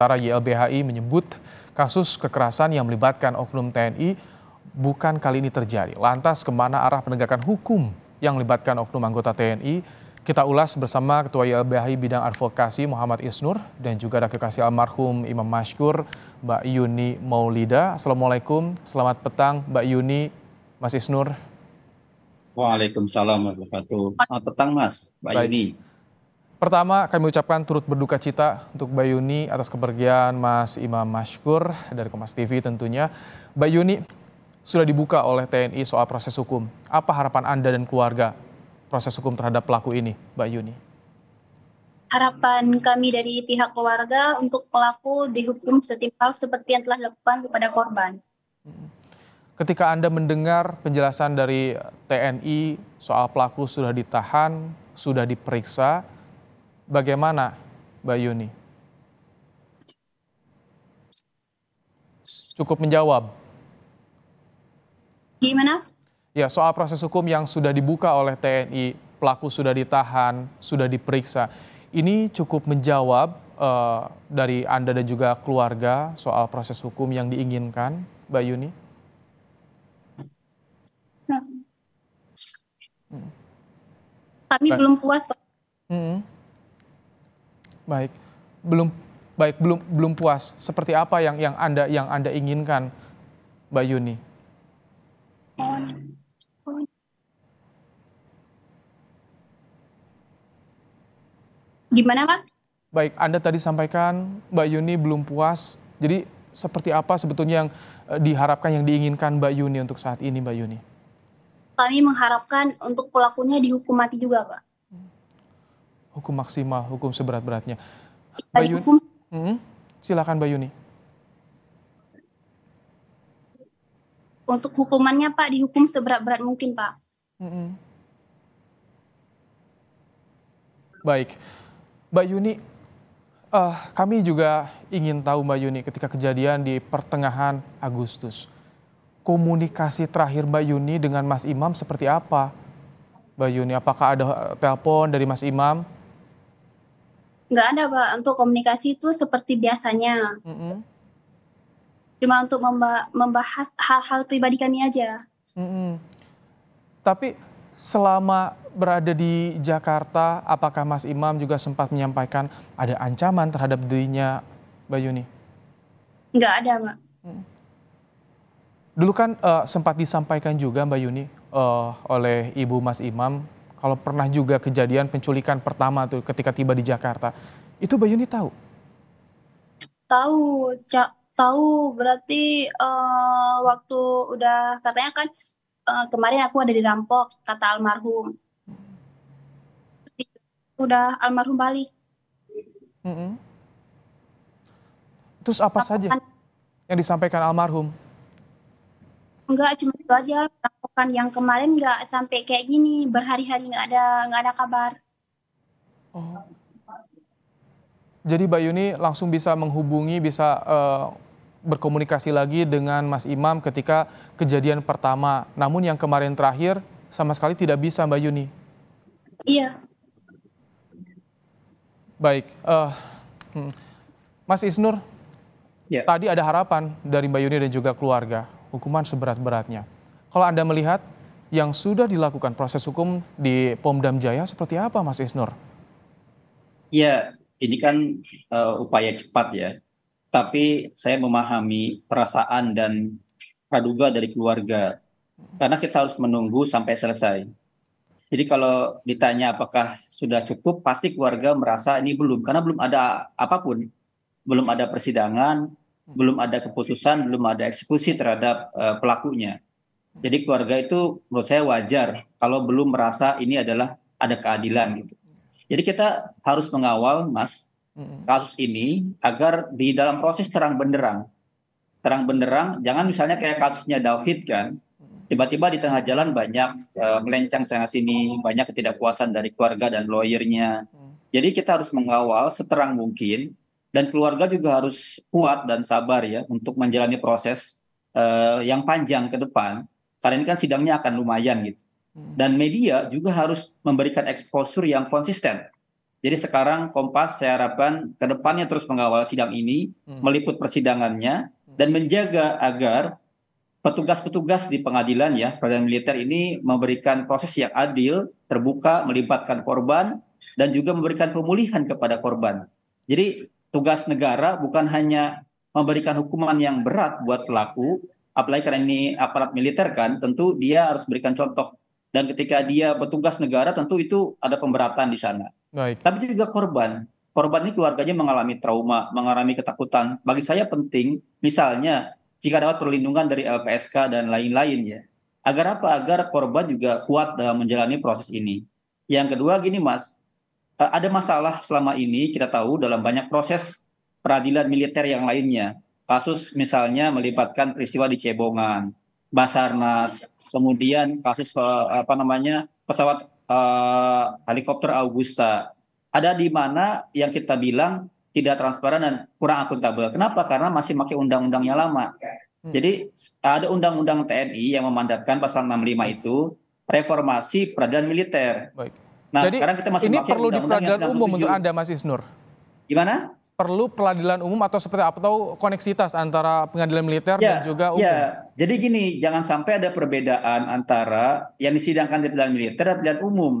Sementara YLBHI menyebut kasus kekerasan yang melibatkan oknum TNI bukan kali ini terjadi. Lantas kemana arah penegakan hukum yang melibatkan oknum anggota TNI? Kita ulas bersama Ketua YLBHI Bidang Advokasi Muhammad Isnur dan juga ada kekasih almarhum Imam Mashkur Mbak Yuni Maulida. Assalamualaikum, selamat petang Mbak Yuni, Mas Isnur. Waalaikumsalam warahmatullahi wabarakatuh. Selamat petang Mas, Mbak Baik. Yuni. Pertama, kami ucapkan turut berduka cita untuk Bayuni atas kepergian Mas Imam Mashkur dari Kompas TV tentunya. Bayuni sudah dibuka oleh TNI soal proses hukum. Apa harapan Anda dan keluarga proses hukum terhadap pelaku ini, Mbak Yuni? Harapan kami dari pihak keluarga untuk pelaku dihukum setimpal seperti yang telah dilakukan kepada korban. Hmm. Ketika Anda mendengar penjelasan dari TNI soal pelaku sudah ditahan, sudah diperiksa, bagaimana Mbak Yuni? Cukup menjawab. Gimana? Ya, soal proses hukum yang sudah dibuka oleh TNI, pelaku sudah ditahan, sudah diperiksa. Ini cukup menjawab uh, dari Anda dan juga keluarga soal proses hukum yang diinginkan, Mbak Yuni? Nah. Hmm. Kami belum puas, Pak. Hmm. Baik. Belum baik belum belum puas. Seperti apa yang yang Anda yang Anda inginkan, Mbak Yuni? Gimana, Pak? Baik, Anda tadi sampaikan Mbak Yuni belum puas. Jadi seperti apa sebetulnya yang eh, diharapkan, yang diinginkan Mbak Yuni untuk saat ini, Mbak Yuni? Kami mengharapkan untuk pelakunya dihukum mati juga, Pak hukum maksimal, hukum seberat-beratnya. Mbak hmm, silakan Bayuni. Untuk hukumannya Pak dihukum seberat-berat mungkin Pak. Hmm. Baik, Mbak Yuni, uh, kami juga ingin tahu Mbak Yuni ketika kejadian di pertengahan Agustus. Komunikasi terakhir Mbak Yuni dengan Mas Imam seperti apa? Mbak Yuni, apakah ada eh, telepon dari Mas Imam? nggak ada pak untuk komunikasi itu seperti biasanya mm -hmm. cuma untuk membahas hal-hal pribadi kami aja mm -hmm. tapi selama berada di Jakarta apakah Mas Imam juga sempat menyampaikan ada ancaman terhadap dirinya Bayuni? nggak ada pak mm. dulu kan uh, sempat disampaikan juga Mbak Yuni uh, oleh Ibu Mas Imam kalau pernah juga kejadian penculikan pertama tuh ketika tiba di Jakarta. Itu Mbak Yuni tahu? Tahu, Cak. Tahu berarti uh, waktu udah katanya kan uh, kemarin aku ada di dirampok kata almarhum. Udah almarhum balik. Mm -hmm. Terus apa saja kan? yang disampaikan almarhum? Enggak, cuma itu aja kan yang kemarin nggak sampai kayak gini berhari-hari nggak ada nggak ada kabar. Oh. Jadi Mbak Yuni langsung bisa menghubungi, bisa uh, berkomunikasi lagi dengan Mas Imam ketika kejadian pertama. Namun yang kemarin terakhir sama sekali tidak bisa Mbak Yuni. Iya. Baik. Uh, hmm. Mas Isnur, ya. tadi ada harapan dari Mbak Yuni dan juga keluarga, hukuman seberat-beratnya. Kalau Anda melihat yang sudah dilakukan proses hukum di Pomdam Jaya seperti apa Mas Isnur? Ya, ini kan uh, upaya cepat ya. Tapi saya memahami perasaan dan praduga dari keluarga. Karena kita harus menunggu sampai selesai. Jadi kalau ditanya apakah sudah cukup, pasti keluarga merasa ini belum. Karena belum ada apapun. Belum ada persidangan, belum ada keputusan, belum ada eksekusi terhadap uh, pelakunya. Jadi keluarga itu menurut saya wajar kalau belum merasa ini adalah ada keadilan gitu. Jadi kita harus mengawal Mas kasus ini agar di dalam proses terang benderang. Terang benderang, jangan misalnya kayak kasusnya David kan, tiba-tiba di tengah jalan banyak uh, eh, melencang sana sini, banyak ketidakpuasan dari keluarga dan lawyernya. Mm. Jadi kita harus mengawal seterang mungkin dan keluarga juga harus kuat dan sabar ya untuk menjalani proses uh, yang panjang ke depan karena ini kan sidangnya akan lumayan gitu. Hmm. Dan media juga harus memberikan eksposur yang konsisten. Jadi sekarang Kompas saya harapkan ke depannya terus mengawal sidang ini, hmm. meliput persidangannya hmm. dan menjaga agar petugas-petugas di pengadilan ya, peradilan militer ini memberikan proses yang adil, terbuka, melibatkan korban dan juga memberikan pemulihan kepada korban. Jadi tugas negara bukan hanya memberikan hukuman yang berat buat pelaku, apalagi karena ini aparat militer kan, tentu dia harus berikan contoh. Dan ketika dia bertugas negara, tentu itu ada pemberatan di sana. Baik. Tapi juga korban. Korban ini keluarganya mengalami trauma, mengalami ketakutan. Bagi saya penting, misalnya jika dapat perlindungan dari LPSK dan lain-lain ya. Agar apa? Agar korban juga kuat dalam menjalani proses ini. Yang kedua gini Mas, eh, ada masalah selama ini kita tahu dalam banyak proses peradilan militer yang lainnya kasus misalnya melibatkan peristiwa di Cebongan, Basarnas, kemudian kasus eh, apa namanya pesawat uh, helikopter Augusta. Ada di mana yang kita bilang tidak transparan dan kurang akuntabel. Kenapa? Karena masih pakai undang-undang yang lama. Hmm. Jadi ada undang-undang TNI yang memandatkan pasal 65 itu reformasi peradilan militer. Baik. Nah, Jadi, sekarang kita masih ini perlu di peradilan umum menurut Anda Mas Isnur. Gimana? Perlu peradilan umum atau seperti apa atau koneksitas antara pengadilan militer ya, dan juga ya. umum? Ya, jadi gini, jangan sampai ada perbedaan antara yang disidangkan di peradilan militer dan peradilan umum.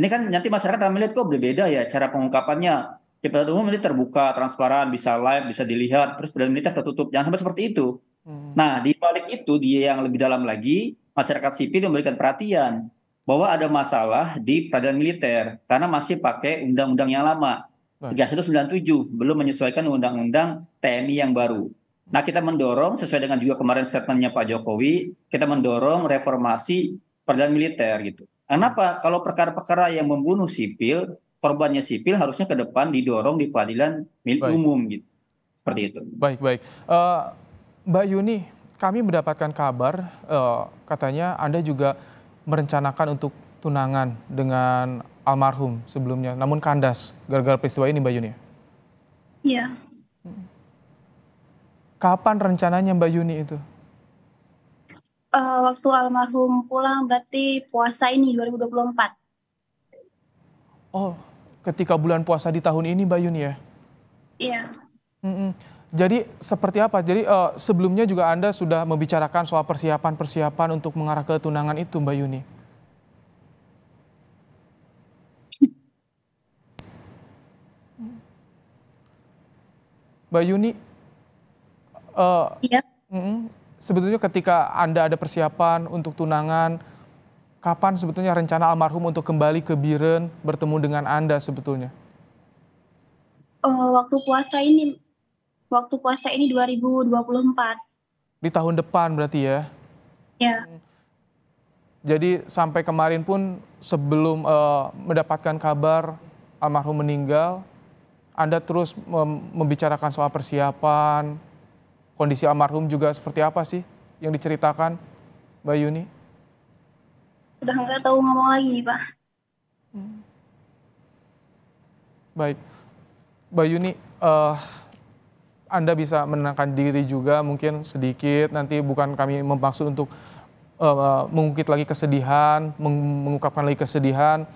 Ini kan nanti masyarakat akan melihat kok berbeda ya cara pengungkapannya. Di peradilan umum ini terbuka, transparan, bisa live, bisa dilihat, terus peradilan militer tertutup. Jangan sampai seperti itu. Hmm. Nah, di balik itu dia yang lebih dalam lagi, masyarakat sipil memberikan perhatian bahwa ada masalah di peradilan militer karena masih pakai undang-undang yang lama. 3197 belum menyesuaikan undang-undang TNI yang baru. Nah, kita mendorong sesuai dengan juga kemarin statementnya Pak Jokowi, kita mendorong reformasi peradilan militer gitu. Kenapa? Kalau perkara-perkara yang membunuh sipil, korbannya sipil harusnya ke depan didorong di peradilan milik umum gitu. Seperti itu. Baik, baik. Uh, Mbak Yuni, kami mendapatkan kabar uh, katanya Anda juga merencanakan untuk tunangan dengan almarhum sebelumnya, namun kandas gara-gara peristiwa ini Mbak Yuni? Ya? Iya. Kapan rencananya Mbak Yuni itu? Uh, waktu almarhum pulang berarti puasa ini 2024. Oh, ketika bulan puasa di tahun ini Mbak Yuni ya? Iya. Mm -mm. Jadi seperti apa? Jadi uh, sebelumnya juga Anda sudah membicarakan soal persiapan-persiapan untuk mengarah ke tunangan itu Mbak Yuni? Mbak Yuni, uh, ya. mm, sebetulnya ketika Anda ada persiapan untuk tunangan, kapan sebetulnya rencana almarhum untuk kembali ke Biren bertemu dengan Anda sebetulnya? Uh, waktu puasa ini, waktu puasa ini 2024. Di tahun depan berarti ya? Ya. Jadi sampai kemarin pun sebelum uh, mendapatkan kabar almarhum meninggal, anda terus membicarakan soal persiapan, kondisi almarhum juga seperti apa sih yang diceritakan Mbak Yuni? Udah nggak tahu ngomong lagi nih Pak. Hmm. Baik, Mbak Yuni, uh, Anda bisa menenangkan diri juga mungkin sedikit, nanti bukan kami memaksud untuk uh, mengungkit lagi kesedihan, meng mengungkapkan lagi kesedihan,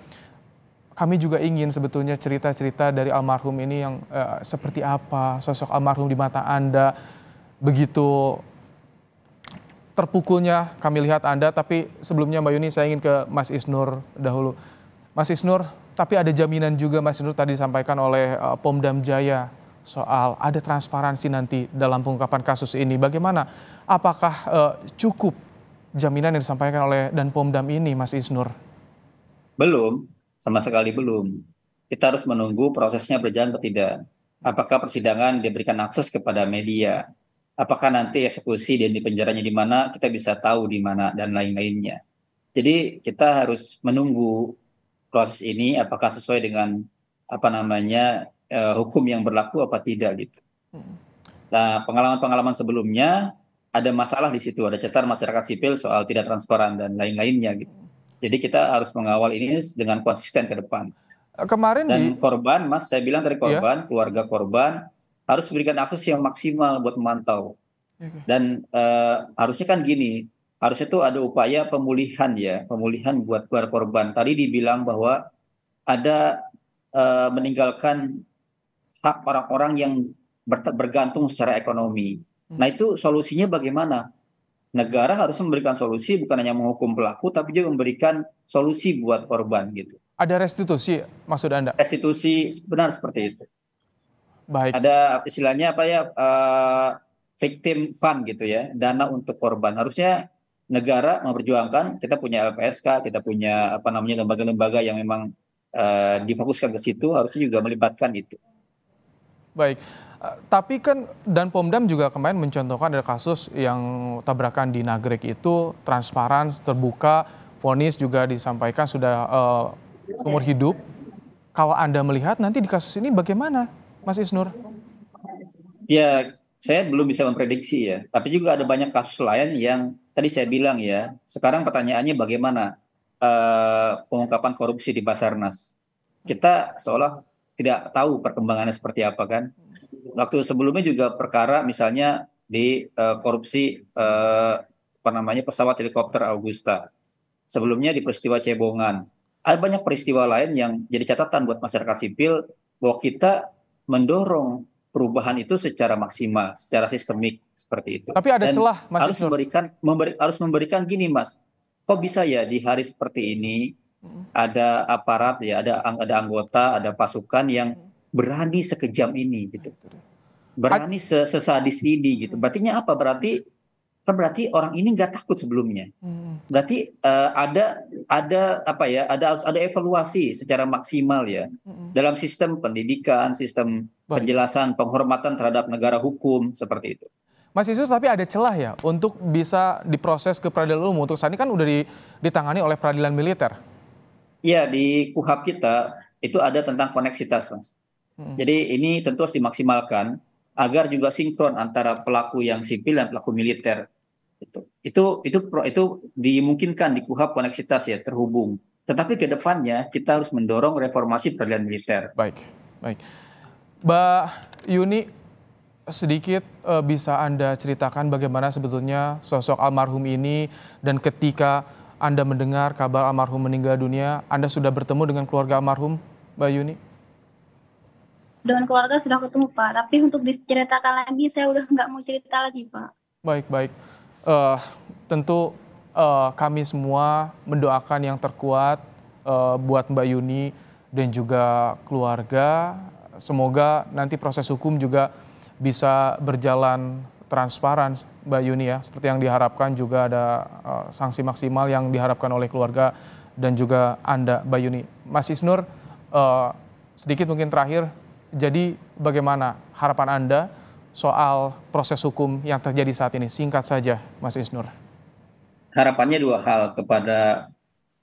kami juga ingin sebetulnya cerita-cerita dari almarhum ini yang uh, seperti apa sosok almarhum di mata Anda begitu terpukulnya kami lihat Anda tapi sebelumnya Mbak Yuni saya ingin ke Mas Isnur dahulu. Mas Isnur, tapi ada jaminan juga Mas Isnur tadi disampaikan oleh uh, Pomdam Jaya soal ada transparansi nanti dalam pengungkapan kasus ini. Bagaimana? Apakah uh, cukup jaminan yang disampaikan oleh dan Pomdam ini Mas Isnur? Belum, sama sekali belum. Kita harus menunggu prosesnya berjalan atau tidak. Apakah persidangan diberikan akses kepada media? Apakah nanti eksekusi dan dipenjaranya di mana? Kita bisa tahu di mana dan lain-lainnya. Jadi kita harus menunggu proses ini apakah sesuai dengan apa namanya eh, hukum yang berlaku apa tidak gitu. Nah pengalaman-pengalaman sebelumnya ada masalah di situ, ada cetar masyarakat sipil soal tidak transparan dan lain-lainnya gitu. Jadi kita harus mengawal ini dengan konsisten ke depan. Eh, kemarin dan di... korban, Mas, saya bilang tadi iya. korban, yeah. keluarga korban harus memberikan akses yang maksimal buat memantau. Iya, okay. Dan uh, harusnya kan gini, harusnya tuh ada upaya pemulihan ya, pemulihan buat keluarga korban. Tadi dibilang bahwa ada uh, meninggalkan hak orang-orang yang bergantung secara ekonomi. Hmm. Nah itu solusinya bagaimana? negara harus memberikan solusi bukan hanya menghukum pelaku tapi juga memberikan solusi buat korban gitu. Ada restitusi maksud Anda? Restitusi benar seperti itu. Baik. Ada istilahnya apa ya uh, victim fund gitu ya, dana untuk korban. Harusnya negara memperjuangkan kita punya LPSK, kita punya apa namanya lembaga-lembaga yang memang uh, difokuskan ke situ harusnya juga melibatkan itu. Baik tapi kan dan Pomdam juga kemarin mencontohkan ada kasus yang tabrakan di Nagrek itu transparan, terbuka, vonis juga disampaikan sudah uh, umur hidup. Kalau Anda melihat nanti di kasus ini bagaimana, Mas Isnur? Ya, saya belum bisa memprediksi ya. Tapi juga ada banyak kasus lain yang tadi saya bilang ya. Sekarang pertanyaannya bagaimana uh, pengungkapan korupsi di Basarnas? Kita seolah tidak tahu perkembangannya seperti apa kan waktu sebelumnya juga perkara misalnya di uh, korupsi uh, apa namanya pesawat helikopter Augusta. Sebelumnya di peristiwa Cebongan. Ada banyak peristiwa lain yang jadi catatan buat masyarakat sipil bahwa kita mendorong perubahan itu secara maksimal, secara sistemik seperti itu. Tapi ada Dan celah, Mas harus Isnur. memberikan memberi, harus memberikan gini, Mas. Kok bisa ya di hari seperti ini ada aparat ya, ada ada anggota, ada pasukan yang berani sekejam ini gitu berani sesadis ini gitu berartinya apa berarti kan berarti orang ini nggak takut sebelumnya. Hmm. Berarti uh, ada ada apa ya? Ada harus ada evaluasi secara maksimal ya hmm. dalam sistem pendidikan, sistem penjelasan, penghormatan terhadap negara hukum seperti itu. Mas Yesus tapi ada celah ya untuk bisa diproses ke peradilan umum. Untuk saat ini kan udah ditangani oleh peradilan militer. Iya di kuhap kita itu ada tentang koneksitas mas. Hmm. Jadi ini tentu harus dimaksimalkan agar juga sinkron antara pelaku yang sipil dan pelaku militer. Itu itu itu itu dimungkinkan di KUHAP koneksitas ya terhubung. Tetapi ke depannya kita harus mendorong reformasi peradilan militer. Baik. Baik. Mbak Yuni sedikit uh, bisa Anda ceritakan bagaimana sebetulnya sosok almarhum ini dan ketika anda mendengar kabar almarhum meninggal dunia, Anda sudah bertemu dengan keluarga almarhum, Mbak Yuni? dengan keluarga sudah ketemu Pak, tapi untuk diceritakan lagi saya udah nggak mau cerita lagi Pak. Baik baik, uh, tentu uh, kami semua mendoakan yang terkuat uh, buat Mbak Yuni dan juga keluarga. Semoga nanti proses hukum juga bisa berjalan transparan Mbak Yuni ya, seperti yang diharapkan juga ada uh, sanksi maksimal yang diharapkan oleh keluarga dan juga Anda Mbak Yuni. Mas Isnur, uh, sedikit mungkin terakhir jadi bagaimana harapan Anda soal proses hukum yang terjadi saat ini? Singkat saja, Mas Isnur. Harapannya dua hal kepada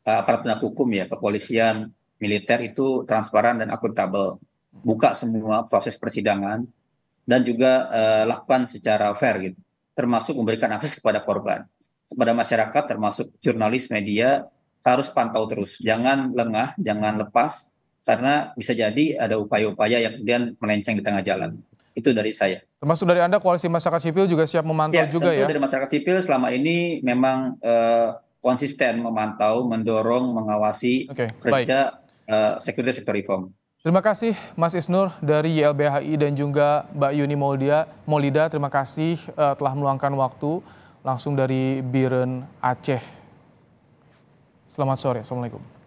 eh, aparat penegak hukum ya, kepolisian, militer itu transparan dan akuntabel. Buka semua proses persidangan dan juga uh, lakukan secara fair gitu. Termasuk memberikan akses kepada korban, kepada masyarakat termasuk jurnalis media harus pantau terus. Jangan lengah, jangan lepas karena bisa jadi ada upaya-upaya yang kemudian melenceng di tengah jalan. Itu dari saya. Termasuk dari Anda koalisi masyarakat sipil juga siap memantau ya, juga tentu ya. dari masyarakat sipil selama ini memang uh, konsisten memantau, mendorong, mengawasi okay, kerja uh, security sektor reform. Terima kasih Mas Isnur dari YLBHI dan juga Mbak Yuni Moldia. Molida, terima kasih uh, telah meluangkan waktu langsung dari Biren Aceh. Selamat sore, Assalamualaikum.